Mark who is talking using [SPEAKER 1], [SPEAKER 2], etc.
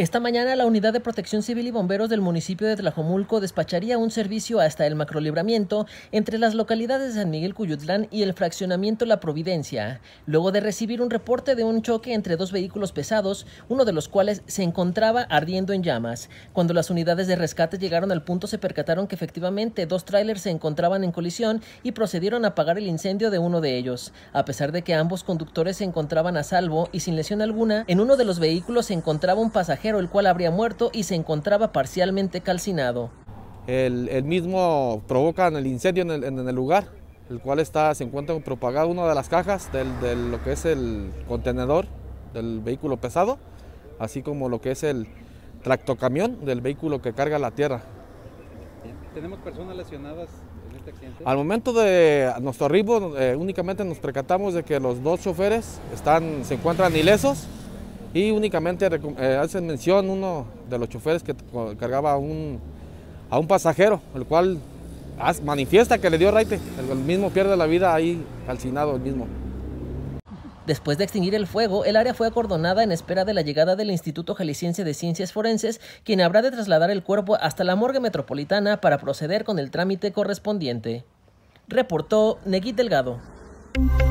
[SPEAKER 1] Esta mañana la Unidad de Protección Civil y Bomberos del municipio de Tlajomulco despacharía un servicio hasta el macrolibramiento entre las localidades de San Miguel Cuyutlán y el fraccionamiento La Providencia, luego de recibir un reporte de un choque entre dos vehículos pesados, uno de los cuales se encontraba ardiendo en llamas. Cuando las unidades de rescate llegaron al punto se percataron que efectivamente dos trailers se encontraban en colisión y procedieron a apagar el incendio de uno de ellos. A pesar de que ambos conductores se encontraban a salvo y sin lesión alguna, en uno de los vehículos se encontraba un pasajero el cual habría muerto y se encontraba parcialmente calcinado.
[SPEAKER 2] El, mismo provoca el incendio en el, lugar, el cual está, se encuentra propagado una de las cajas de lo que es el contenedor del vehículo pesado, así como lo que es el tractocamión del vehículo que carga la tierra. ¿Tenemos personas lesionadas en este accidente? Al momento de nuestro arribo, eh, únicamente nos percatamos de que los dos choferes están, se encuentran ilesos y únicamente eh, hacen mención uno de los choferes que cargaba a un, pasajero, el cual manifiesta que le dio raite, el mismo pierde la vida ahí calcinado el mismo.
[SPEAKER 1] Después de extinguir el fuego, el área fue acordonada en espera de la llegada del Instituto Jalisciense de Ciencias Forenses, quien habrá de trasladar el cuerpo hasta la morgue metropolitana para proceder con el trámite correspondiente. Reportó Negui Delgado.